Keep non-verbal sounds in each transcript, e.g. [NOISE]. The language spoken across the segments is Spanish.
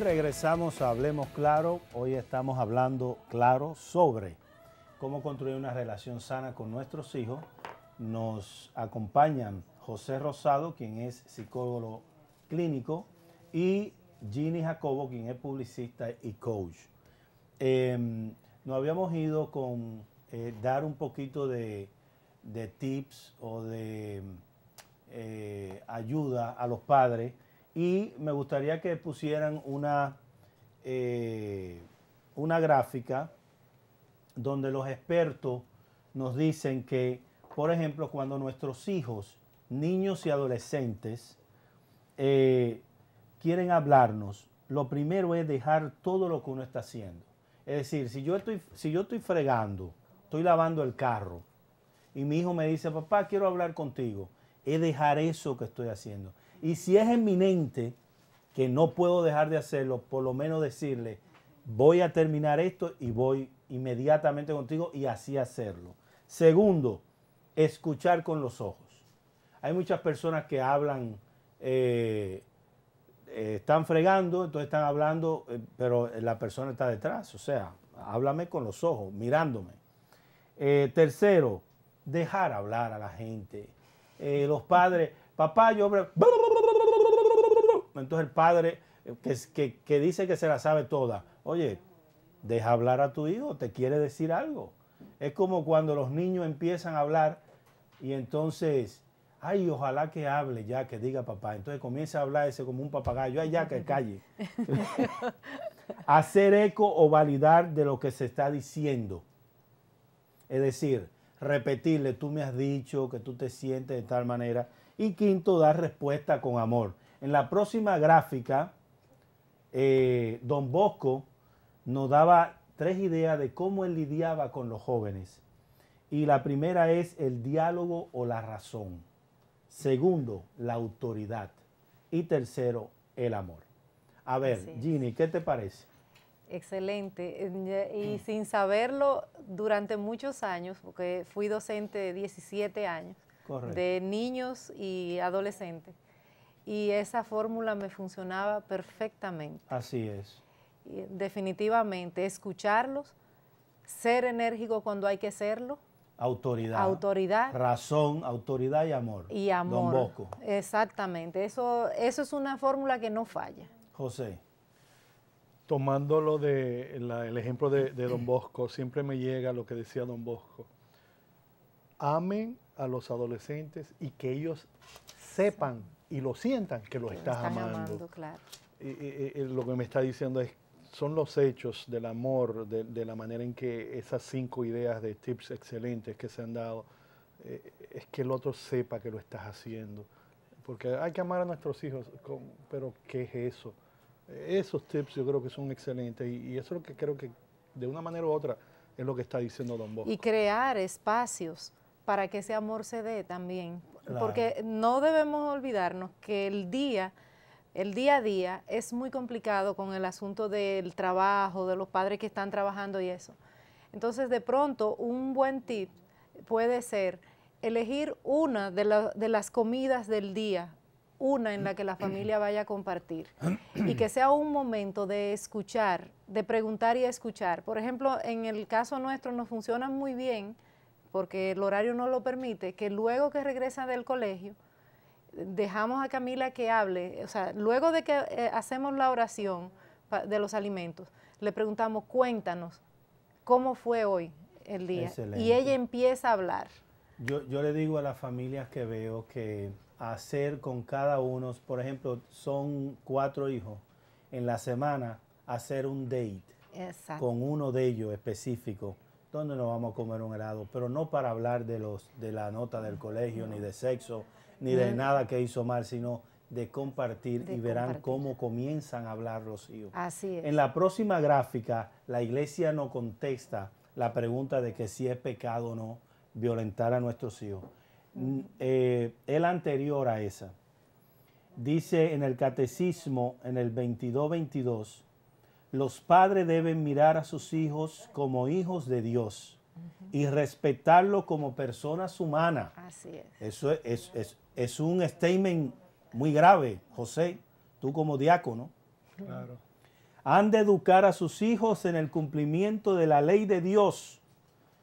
regresamos a Hablemos Claro. Hoy estamos hablando claro sobre cómo construir una relación sana con nuestros hijos. Nos acompañan José Rosado, quien es psicólogo clínico, y Ginny Jacobo, quien es publicista y coach. Em, nos habíamos ido con eh, dar un poquito de, tips o de eh, ayuda a los padres y me gustaría que pusieran una, eh, una gráfica donde los expertos nos dicen que, por ejemplo, cuando nuestros hijos, niños y adolescentes, eh, quieren hablarnos, lo primero es dejar todo lo que uno está haciendo. Es decir, si yo estoy, si yo estoy fregando, estoy lavando el carro, y mi hijo me dice, papá, quiero hablar contigo, es dejar eso que estoy haciendo. Y si es eminente que no puedo dejar de hacerlo, por lo menos decirle, voy a terminar esto y voy inmediatamente contigo y así hacerlo. Segundo, escuchar con los ojos. Hay muchas personas que hablan, eh, eh, están fregando, entonces están hablando, eh, pero la persona está detrás, o sea, háblame con los ojos, mirándome. tercero, dejar hablar a la gente. los padres, papá, yo... Entonces el padre eh, que, que, dice que se la sabe toda, oye, deja hablar a tu hijo, te quiere decir algo. Es como cuando los niños empiezan a hablar y entonces, ay, ojalá que hable ya, que diga papá. Entonces comienza a hablar ese como un papagayo, ay, ya que calle. [LAUGHS] Hacer eco o validar de lo que se está diciendo. Es decir, repetirle, tú me has dicho que tú te sientes de tal manera. Y quinto, dar respuesta con amor. En la próxima gráfica, eh, don Bosco nos daba tres ideas de cómo él lidiaba con los jóvenes. Y la primera es el diálogo o la razón. Segundo, la autoridad. Y tercero, el amor. A ver, Ginny, ¿qué te parece? Excelente. Y sin saberlo, durante muchos años, porque fui docente de 17 años, de niños y adolescentes y esa fórmula me funcionaba perfectamente. Así es. definitivamente, escucharlos, ser enérgico cuando hay que serlo. Autoridad. Autoridad. Razón, autoridad y amor. Y amor. Don Bosco. Exactamente. Eso, eso es una fórmula que no falla. José. Tomando lo de el ejemplo de, de Don Bosco, siempre me llega lo que decía Don Bosco. Amen a los adolescentes y que ellos sepan y lo sientan que los estás lo amando. claro. y, lo que me está diciendo es, son los hechos del amor, de, la manera en que esas cinco ideas de tips excelentes que se han dado, eh, es que el otro sepa que lo estás haciendo. Porque hay que amar a nuestros hijos, pero ¿qué es eso? Esos tips yo creo que son excelentes y, eso es lo que creo que de una manera u otra es lo que está diciendo Don Bosco. Y crear espacios para que ese amor se dé también. Porque no debemos olvidarnos que el día, el día a día es muy complicado con el asunto del trabajo, de los padres que están trabajando y eso. Entonces, de pronto, un buen tip puede ser elegir una de, de las comidas del día, una en la que la familia vaya a compartir y que sea un momento de escuchar, de preguntar y escuchar. Por ejemplo, en el caso nuestro nos funciona muy bien porque el horario no lo permite, que luego que regresa del colegio, dejamos a Camila que hable, o sea, luego de que eh, hacemos la oración de los alimentos, le preguntamos, cuéntanos, ¿cómo fue hoy el día? Y ella empieza a hablar. Yo, le digo a las familias que veo que hacer con cada uno, por ejemplo, son cuatro hijos, en la semana hacer un date con uno de ellos específico ¿Dónde nos vamos a comer un helado, pero no para hablar de, los, de la nota del colegio, ni de sexo, ni de nada que hizo mal, sino de compartir y verán cómo comienzan a hablar los hijos. Así En la próxima gráfica, la iglesia no contesta la pregunta de que si es pecado o no violentar a nuestros hijos. Mm, el eh, anterior a esa, dice en el catecismo, en el 22-22, los padres deben mirar a sus hijos como hijos de Dios y respetarlo como personas humanas. Así es. Eso es, un statement muy grave, José, tú como diácono. Claro. Han de educar a sus hijos en el cumplimiento de la ley de Dios,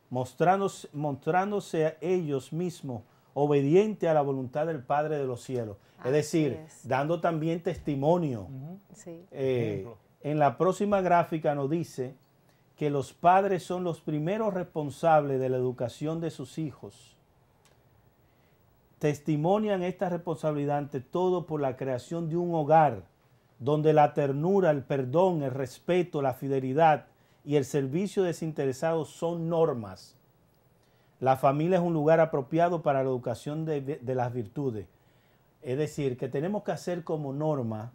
mostrándose, a ellos mismos obediente a la voluntad del Padre de los cielos. es decir, dando también testimonio. sí. Eh, en la próxima gráfica nos dice que los padres son los primeros responsables de la educación de sus hijos. Testimonian esta responsabilidad ante todo por la creación de un hogar donde la ternura, el perdón, el respeto, la fidelidad y el servicio desinteresado son normas. La familia es un lugar apropiado para la educación de, las virtudes. Es decir, que tenemos que hacer como norma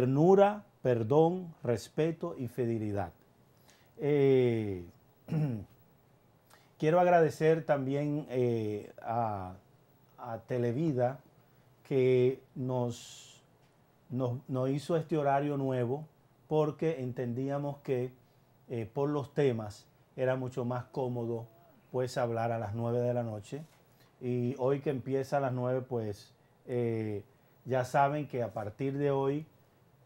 ternura, perdón, respeto y fidelidad. Eh, [CLEARS THROAT] quiero agradecer también eh, a, Televida que nos, nos, hizo este horario nuevo porque entendíamos que eh, por los temas era mucho más cómodo pues hablar a las 9 de la noche y hoy que empieza a las 9 pues ya saben que a partir de hoy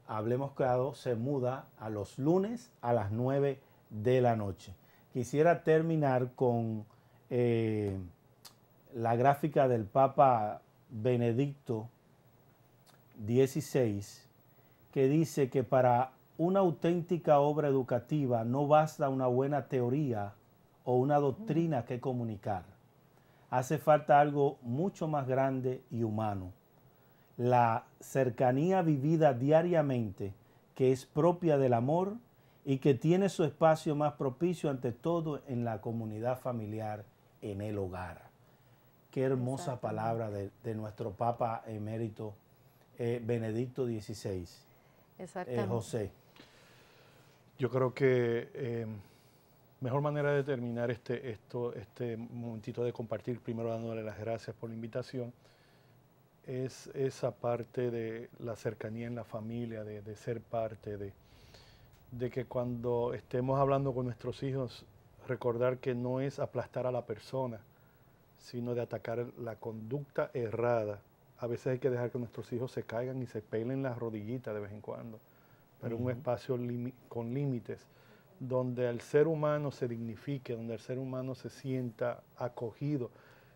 Hablemos Claro se muda a los lunes a las 9 de la noche. Quisiera terminar con eh, la gráfica del Papa Benedicto XVI, que dice que para una auténtica obra educativa no basta una buena teoría o una doctrina que comunicar. Hace falta algo mucho más grande y humano, la cercanía vivida diariamente que es propia del amor y que tiene su espacio más propicio ante todo en la comunidad familiar, en el hogar. Qué hermosa palabra de, nuestro Papa emérito eh, Benedicto XVI. Eh, Exactamente. José. Yo creo que em, mejor manera de terminar este, esto, este momentito de compartir, primero dándole las gracias por la invitación es esa parte de la cercanía en la familia, de, ser parte, de, que cuando estemos hablando con nuestros hijos, recordar que no es aplastar a la persona, sino de atacar la conducta errada. A veces hay que dejar que nuestros hijos se caigan y se pelen las rodillitas de vez en cuando, pero un espacio con límites, donde el ser humano se dignifique, donde el ser humano se sienta acogido.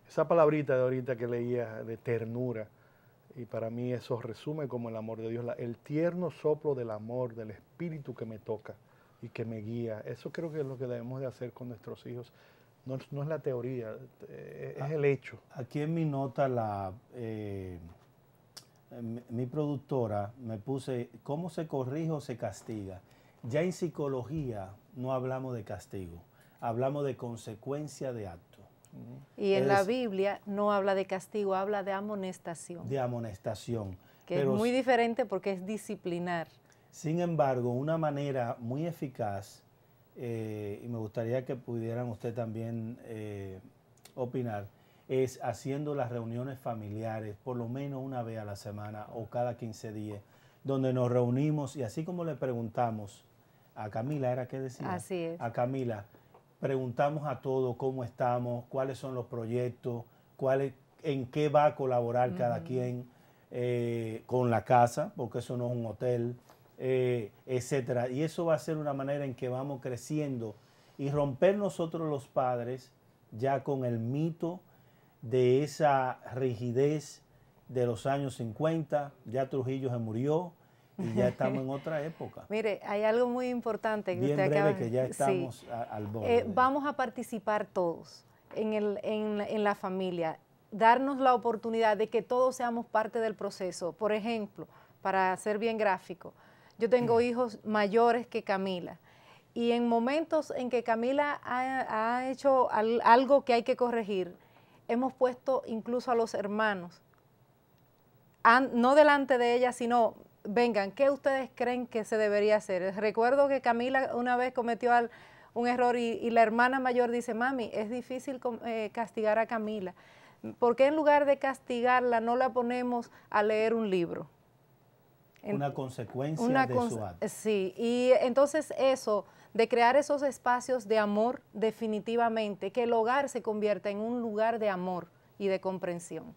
Esa palabrita de ahorita que leía de ternura, y para mí eso resume como el amor de Dios, el tierno soplo del amor, del espíritu que me toca y que me guía. Eso creo que es lo que debemos de hacer con nuestros hijos. No, es la teoría, eh, es, ah, el hecho. Aquí en mi nota, la, eh, em, mi, productora me puse, ¿cómo se corrige o se castiga? Ya en psicología no hablamos de castigo, hablamos de consecuencia de acto. Y en la Biblia no habla de castigo, habla de amonestación. De amonestación. Que es muy diferente porque es disciplinar. Sin embargo, una manera muy eficaz, eh, y me gustaría que pudieran usted también eh, opinar, es haciendo las reuniones familiares por lo menos una vez a la semana o cada 15 días, donde nos reunimos y así como le preguntamos a Camila, ¿era qué decía? Así es. A Camila, preguntamos a todos cómo estamos, cuáles son los proyectos, cuál en qué va a colaborar cada quien eh, con la casa, porque eso no es un hotel, etc. Eh, etcétera. Y eso va a ser una manera en que vamos creciendo y romper nosotros los padres ya con el mito de esa rigidez de los años 50, ya Trujillo se murió, y ya estamos en otra época. [LAUGHS] Mire, hay algo muy importante que usted que ya vamos a participar todos en, la familia, darnos la oportunidad de que todos seamos parte del proceso. Por ejemplo, para ser bien gráfico, yo tengo hijos mayores que Camila. Y en momentos en que Camila ha, hecho algo que hay que corregir, hemos puesto incluso a los hermanos, no delante de ella, sino vengan, ¿qué ustedes creen que se debería hacer? Recuerdo que Camila una vez cometió un error y, la hermana mayor dice, mami, es difícil eh, castigar a Camila. ¿Por qué en lugar de castigarla no la ponemos a leer un libro? una consecuencia de su acto. Sí, y entonces eso, de crear esos espacios de amor definitivamente, que el hogar se convierta en un lugar de amor y de comprensión.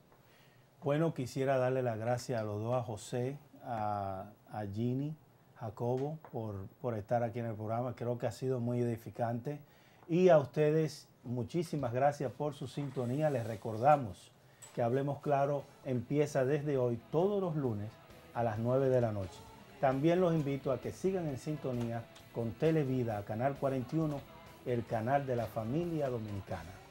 Bueno, quisiera darle la gracia a los dos, a José, a, a Gini, Jacobo, por, por estar aquí en el programa. Creo que ha sido muy edificante. Y a ustedes, muchísimas gracias por su sintonía. Les recordamos que Hablemos Claro empieza desde hoy, todos los lunes, a las 9 de la noche. También los invito a que sigan en sintonía con Televida, Canal 41, el canal de la familia dominicana.